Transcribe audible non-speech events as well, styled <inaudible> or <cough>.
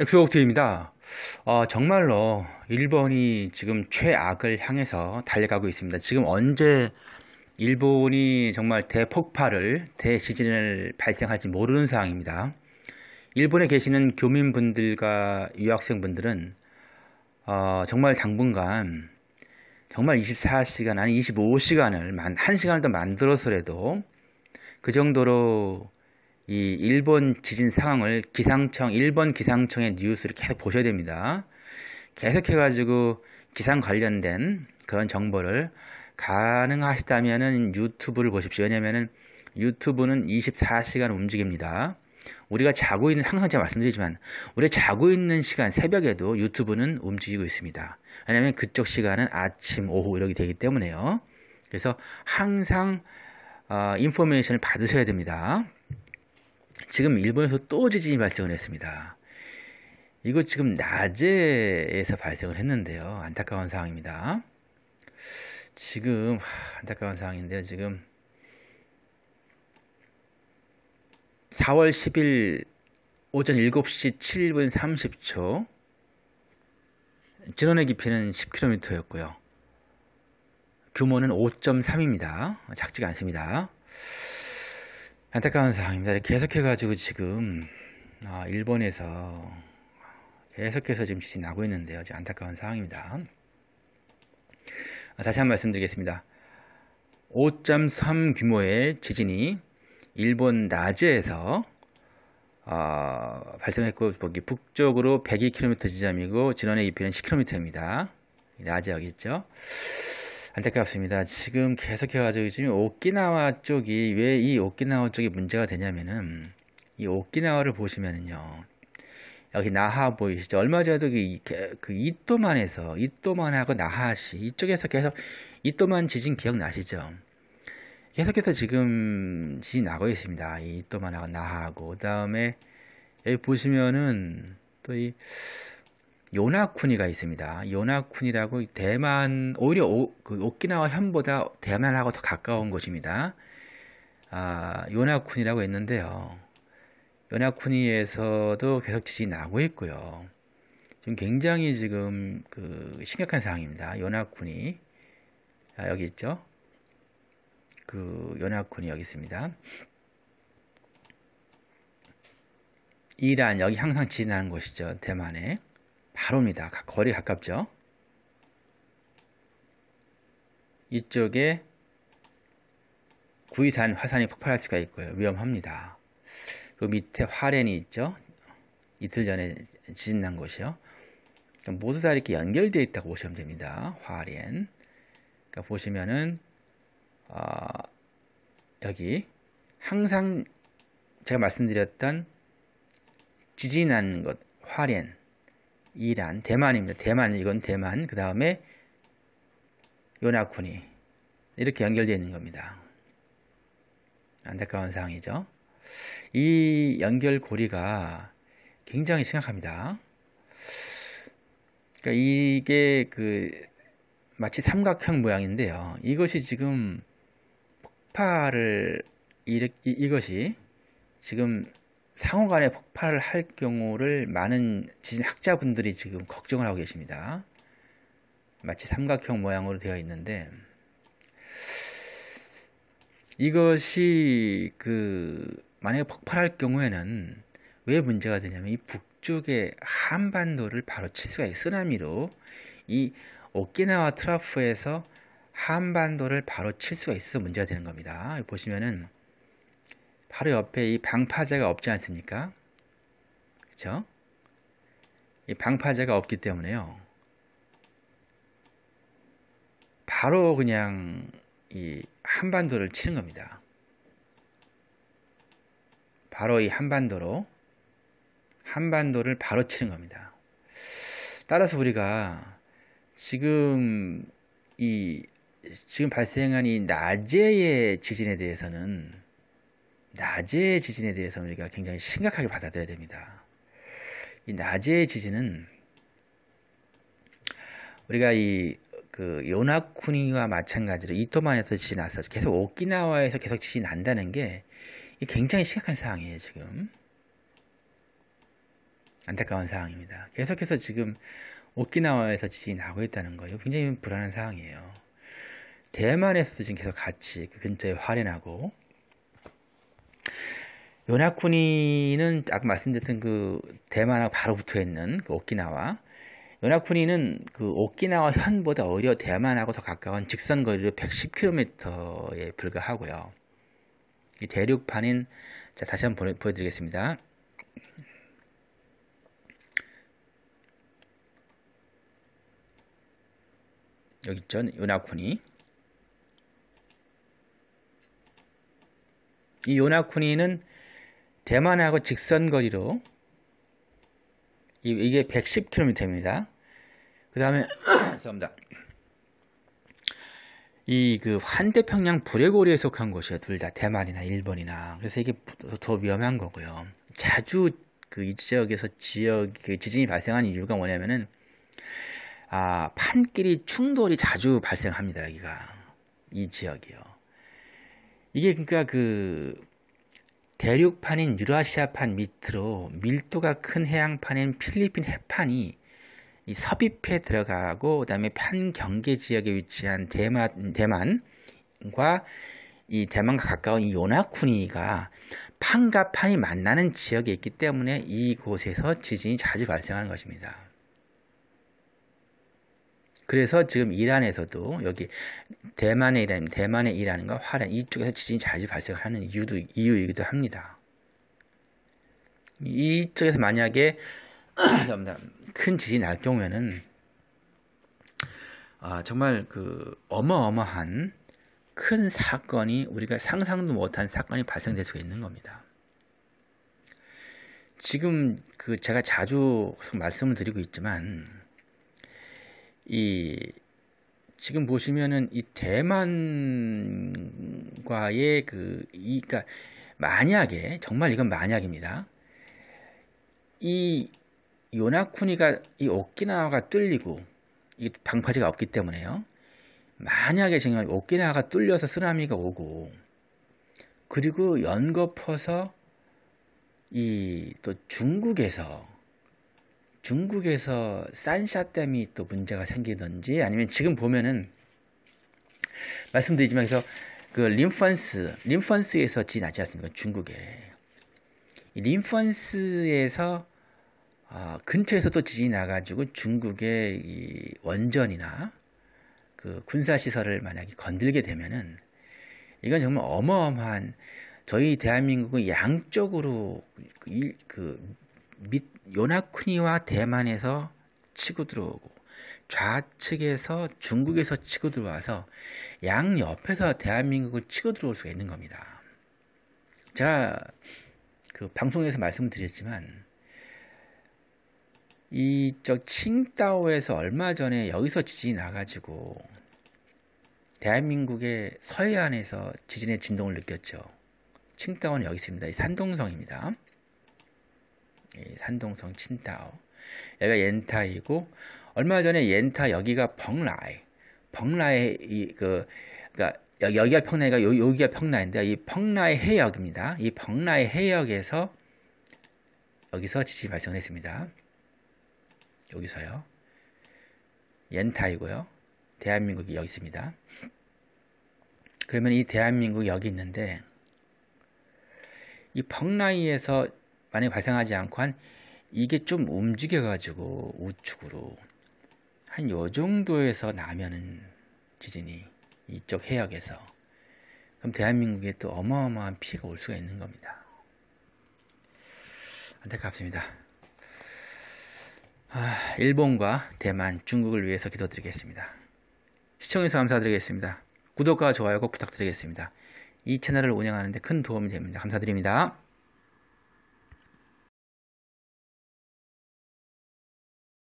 엑소옥트입니다. 어, 정말로 일본이 지금 최악을 향해서 달려가고 있습니다. 지금 언제 일본이 정말 대폭발을, 대지진을 발생할지 모르는 상황입니다. 일본에 계시는 교민분들과 유학생분들은 어, 정말 당분간 정말 24시간 아니 25시간을 만 1시간을 더 만들어서라도 그 정도로 이 일본 지진 상황을 기상청 일본 기상청의 뉴스를 계속 보셔야 됩니다. 계속해 가지고 기상 관련된 그런 정보를 가능하시다면은 유튜브를 보십시오. 왜냐면은 유튜브는 24시간 움직입니다. 우리가 자고 있는 항상 제가 말씀드리지만 우리 자고 있는 시간 새벽에도 유튜브는 움직이고 있습니다. 왜냐면 그쪽 시간은 아침, 오후 이렇게 되기 때문에요. 그래서 항상 어, 인포메이션을 받으셔야 됩니다. 지금 일본에서 또 지진이 발생을 했습니다. 이거 지금 낮에에서 발생을 했는데요. 안타까운 상황입니다. 지금 안타까운 상황인데요. 지금 4월 10일 오전 7시 7분 30초 진원의 깊이는 10km였고요. 규모는 5.3입니다. 작지가 않습니다. 안타까운 상황입니다. 계속해가지고 지금 아, 일본에서 계속해서 지금 지진 나고 있는데요. 안타까운 상황입니다. 아, 다시 한 번 말씀드리겠습니다. 5.3 규모의 지진이 일본 나즈에서 어, 아, 발생했고 거기 북쪽으로 102km 지점이고 진원의 깊이는 10km입니다. 낮에 여기 있죠. 안타깝습니다. 지금 계속해가지고 지금 오키나와 쪽이 왜 이 오키나와 쪽이 문제가 되냐면은 이 오키나와를 보시면은요. 여기 나하 보이시죠? 얼마 전에도 그, 이또만에서 그 이또만하고 나하시 이쪽에서 계속 이또만 지진 기억나시죠? 계속해서 지금 지진 나고 있습니다. 이또만하고 나하고 그 다음에 여기 보시면은 또이 요나쿤이가 있습니다. 요나쿤이라고 대만 오히려 오, 그 오키나와 현보다 대만하고 더 가까운 곳입니다. 아, 요나쿤이라고 했는데요요나쿠니에서도 계속 지진이 나고 있고요. 지금 굉장히 지금 그 심각한 상황입니다. 요나쿠니 아, 여기 있죠. 그요나쿠니 여기 있습니다. 이란 여기 항상 지나는 곳이죠. 대만에. 바로입니다. 거리 가깝죠? 이쪽에 구이산 화산이 폭발할 수가 있고요. 위험합니다. 그 밑에 화롄이 있죠? 이틀 전에 지진 난 곳이요. 그러니까 모두 다 이렇게 연결되어 있다고 보시면 됩니다. 화롄. 그러니까 보시면은 어, 여기 항상 제가 말씀드렸던 지진난 것, 화롄 이란, 대만입니다. 대만, 이건 대만. 그 다음에 요나쿠니. 이렇게 연결되어 있는 겁니다. 안타까운 상황이죠. 이 연결고리가 굉장히 심각합니다. 그러니까 이게 그 마치 삼각형 모양인데요. 이것이 지금 폭발을 이, 이, 이것이 지금 상호간에 폭발할 경우를 많은 지진학자분들이 지금 걱정을 하고 계십니다. 마치 삼각형 모양으로 되어 있는데 이것이 그 만약에 폭발할 경우에는 왜 문제가 되냐면 이 북쪽의 한반도를 바로 칠 수가 있어요. 쓰나미로 이 오키나와 트라프에서 한반도를 바로 칠 수가 있어 서 문제가 되는 겁니다. 보시면은 바로 옆에 이 방파제가 없지 않습니까? 그쵸? 이 방파제가 없기 때문에요. 바로 그냥 이 한반도를 치는 겁니다. 바로 이 한반도로 한반도를 바로 치는 겁니다. 따라서 우리가 지금 이 지금 발생한 이 낮에의 지진에 대해서는 낮의 지진에 대해서 우리가 굉장히 심각하게 받아들여야 됩니다. 이 낮의 지진은 우리가 이 그 요나쿠니와 마찬가지로 이토만에서 지진 났어죠 계속 오키나와에서 계속 지진 난다는 게 굉장히 심각한 상황이에요, 지금. 안타까운 상황입니다. 계속해서 지금 오키나와에서 지진이 나고 있다는 거예요. 굉장히 불안한 상황이에요. 대만에서도 지금 계속 같이 그 근처에 화려하고 요나쿠니는 아까 말씀드렸던 그 대만하고 바로 붙어 있는 그 오키나와 요나쿠니는 그 오키나와 현보다 오히려 대만하고 더 가까운 직선 거리로 110km에 불과하고요. 이 대륙판인 자 다시 한번 보여, 드리겠습니다 여기 있죠 요나쿠니 이 요나쿠니는 대만하고 직선거리로 이게 110km입니다. <coughs> 그 다음에 죄송합니다. 이 그 환대평양 불레고리에 속한 곳이에요. 둘 다 대만이나 일본이나 그래서 이게 더 위험한 거고요. 자주 그 이 지역에서 지역 그 지진이 발생한 이유가 뭐냐면은 아 판끼리 충돌이 자주 발생합니다. 여기가 이 지역이요. 이게 그러니까 그 대륙판인 유라시아판 밑으로 밀도가 큰 해양판인 필리핀 해판이 이 섭입해 들어가고 그다음에 판경계 지역에 위치한 대만 대만과 이 대만과 가까운 이 요나쿠니가 판과 판이 만나는 지역에 있기 때문에 이곳에서 지진이 자주 발생하는 것입니다. 그래서 지금 이란에서도 여기 대만의 이란, 대만의 이란과 화란 이쪽에서 지진이 자주 발생하는 이유도 이유이기도 합니다. 이쪽에서 만약에 <clears throat> 큰 지진이 날 경우에는 아, 정말 그 어마어마한 큰 사건이 우리가 상상도 못한 사건이 발생될 수가 있는 겁니다. 지금 그 제가 자주 말씀을 드리고 있지만 이 지금 보시면은 이 대만과의 그이 그러니까 만약에 정말 이건 만약입니다. 이 요나쿠니가 이 오키나와가 뚫리고 이 방파제가 없기 때문에요. 만약에 지금 오키나와가 뚫려서 쓰나미가 오고 그리고 연거퍼서 이 또 중국에서 중국에서 산샤댐이 또 문제가 생기던지 아니면 지금 보면은 말씀드리지만 그래서 그 림펀스 림펀스에서 지나지 않습니까 중국에 림펀스에서 어, 아, 근처에서 또 지진이 나가지고 중국의 이 원전이나 그 군사시설을 만약에 건들게 되면은 이건 정말 어마어마한 저희 대한민국은 양쪽으로 그, 그밑 요나쿠니와 대만에서 치고 들어오고 좌측에서 중국에서 치고 들어와서 양 옆에서 대한민국을 치고 들어올 수가 있는 겁니다. 제가 그 방송에서 말씀드렸지만 이쪽 칭다오에서 얼마 전에 여기서 지진이 나가지고 대한민국의 서해안에서 지진의 진동을 느꼈죠. 칭다오는 여기 있습니다. 이 산동성입니다. 산동성 친타오. 여기가 옌타이고 얼마 전에 옌타 여기가 벙라이벙라이 이 그 그러니까 여기가 평라이가 여기가 평라인데 이벙라이 해역입니다. 이벙라이 해역에서 여기서 지진이 발생했습니다. 여기서요. 옌타이고요. 대한민국이 여기 있습니다. 그러면 이 대한민국 여기 있는데 이벙라이에서 만약에 발생하지 않고 한 이게 좀 움직여 가지고 우측으로 한 요 정도에서 나면은 지진이 이쪽 해역에서 그럼 대한민국에 또 어마어마한 피해가 올 수가 있는 겁니다. 안타깝습니다. 아, 일본과 대만, 중국을 위해서 기도드리겠습니다. 시청해서 감사드리겠습니다. 구독과 좋아요 꼭 부탁드리겠습니다. 이 채널을 운영하는데 큰 도움이 됩니다. 감사드립니다.